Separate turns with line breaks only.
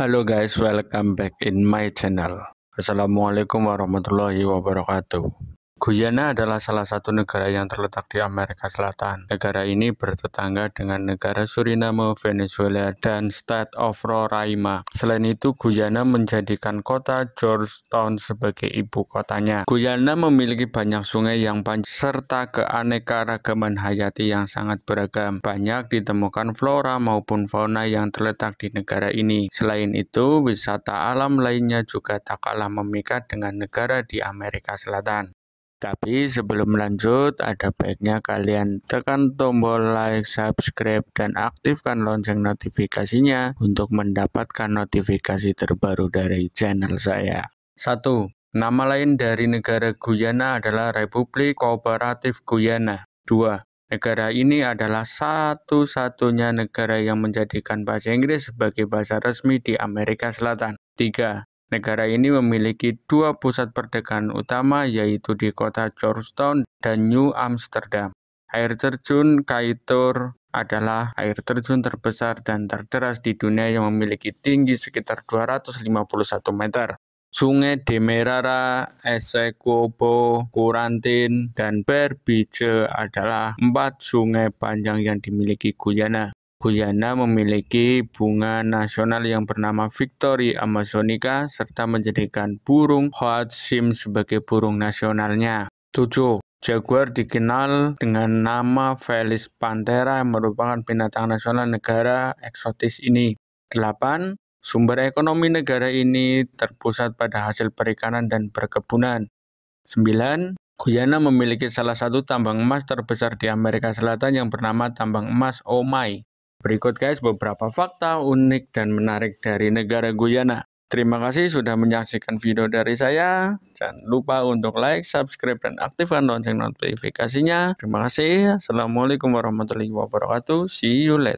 Halo guys, welcome back in my channel. Assalamualaikum warahmatullahi wabarakatuh. Guyana adalah salah satu negara yang terletak di Amerika Selatan. Negara ini bertetangga dengan negara Suriname, Venezuela, dan State of Roraima. Selain itu, Guyana menjadikan kota Georgetown sebagai ibu kotanya. Guyana memiliki banyak sungai yang panjang serta keanekaragaman hayati yang sangat beragam. Banyak ditemukan flora maupun fauna yang terletak di negara ini. Selain itu, wisata alam lainnya juga tak kalah memikat dengan negara di Amerika Selatan. Tapi sebelum lanjut, ada baiknya kalian tekan tombol like, subscribe, dan aktifkan lonceng notifikasinya untuk mendapatkan notifikasi terbaru dari channel saya. 1. Nama lain dari negara Guyana adalah Republik Kooperatif Guyana. 2. Negara ini adalah satu-satunya negara yang menjadikan bahasa Inggris sebagai bahasa resmi di Amerika Selatan. 3. Negara ini memiliki dua pusat perdagangan utama yaitu di kota Georgetown dan New Amsterdam. Air terjun Kaitor adalah air terjun terbesar dan terderas di dunia yang memiliki tinggi sekitar 251 meter. Sungai Demerara, Essequibo, Kurantin, dan Berbice adalah empat sungai panjang yang dimiliki Guyana. Guyana memiliki bunga nasional yang bernama Victory amazonica serta menjadikan burung Sim sebagai burung nasionalnya. 7. Jaguar dikenal dengan nama Felis panthera yang merupakan binatang nasional negara eksotis ini. 8. Sumber ekonomi negara ini terpusat pada hasil perikanan dan perkebunan. 9. Guyana memiliki salah satu tambang emas terbesar di Amerika Selatan yang bernama tambang emas Omai. Berikut guys beberapa fakta unik dan menarik dari negara Guyana. Terima kasih sudah menyaksikan video dari saya. Jangan lupa untuk like, subscribe, dan aktifkan lonceng notifikasinya. Terima kasih. Assalamualaikum warahmatullahi wabarakatuh. See you later.